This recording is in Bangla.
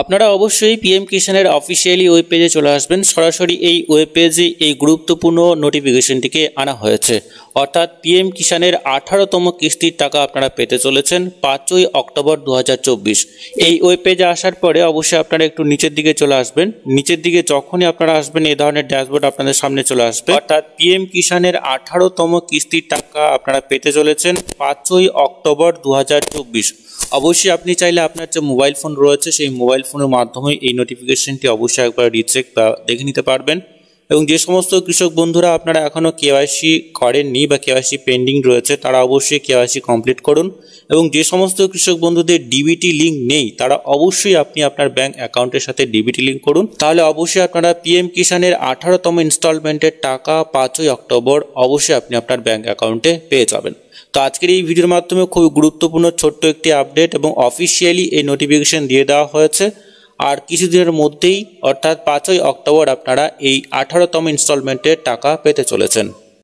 আপনারা অবশ্যই পিএম কিষানের অফিসিয়ালি ওয়েব পেজে চলে আসবেন সরাসরি এই ওয়েব পেজে এই গুরুত্বপূর্ণ নোটিফিকেশনটিকে আনা হয়েছে অর্থাৎ পিএম কিষানের আঠারোতম কিস্তির টাকা আপনারা পেতে চলেছেন পাঁচই অক্টোবর দু এই ওয়েব পেজে আসার পরে অবশ্যই আপনারা একটু নিচের দিকে চলে আসবেন নিচের দিকে যখনই আপনারা আসবেন এ ধরনের ড্যাশবোর্ড আপনাদের সামনে চলে আসবে অর্থাৎ পিএম কিষানের আঠারোতম কিস্তির টাকা আপনারা পেতে চলেছেন পাঁচই অক্টোবর দু অবশ্যই আপনি চাইলে আপনার যে মোবাইল ফোন রয়েছে সেই মোবাইল ফোনের মাধ্যমে এই নোটিফিকেশনটি অবশ্যই একবার রিচেক বা দেখে নিতে পারবেন এবং যে সমস্ত কৃষক বন্ধুরা আপনারা এখনও কেওয়াইসি করেননি বা কেওয়াইসি পেন্ডিং রয়েছে তারা অবশ্যই কেওয়াইসি কমপ্লিট করুন এবং যে সমস্ত কৃষক বন্ধুদের ডিবিটি লিঙ্ক নেই তারা অবশ্যই আপনি আপনার ব্যাঙ্ক অ্যাকাউন্টের সাথে ডিবিটি লিঙ্ক করুন তাহলে অবশ্যই আপনারা পিএম কিষানের আঠারোতম ইনস্টলমেন্টের টাকা পাঁচই অক্টোবর অবশ্যই আপনি আপনার ব্যাঙ্ক অ্যাকাউন্টে পেয়ে যাবেন তো আজকের এই ভিডিওর মাধ্যমে খুব গুরুত্বপূর্ণ ছোট্ট একটি আপডেট এবং অফিসিয়ালি এই নোটিফিকেশন দিয়ে দেওয়া হয়েছে আর কিছুদিনের মধ্যেই অর্থাৎ পাঁচই অক্টোবর আপনারা এই আঠারোতম ইনস্টলমেন্টের টাকা পেতে চলেছেন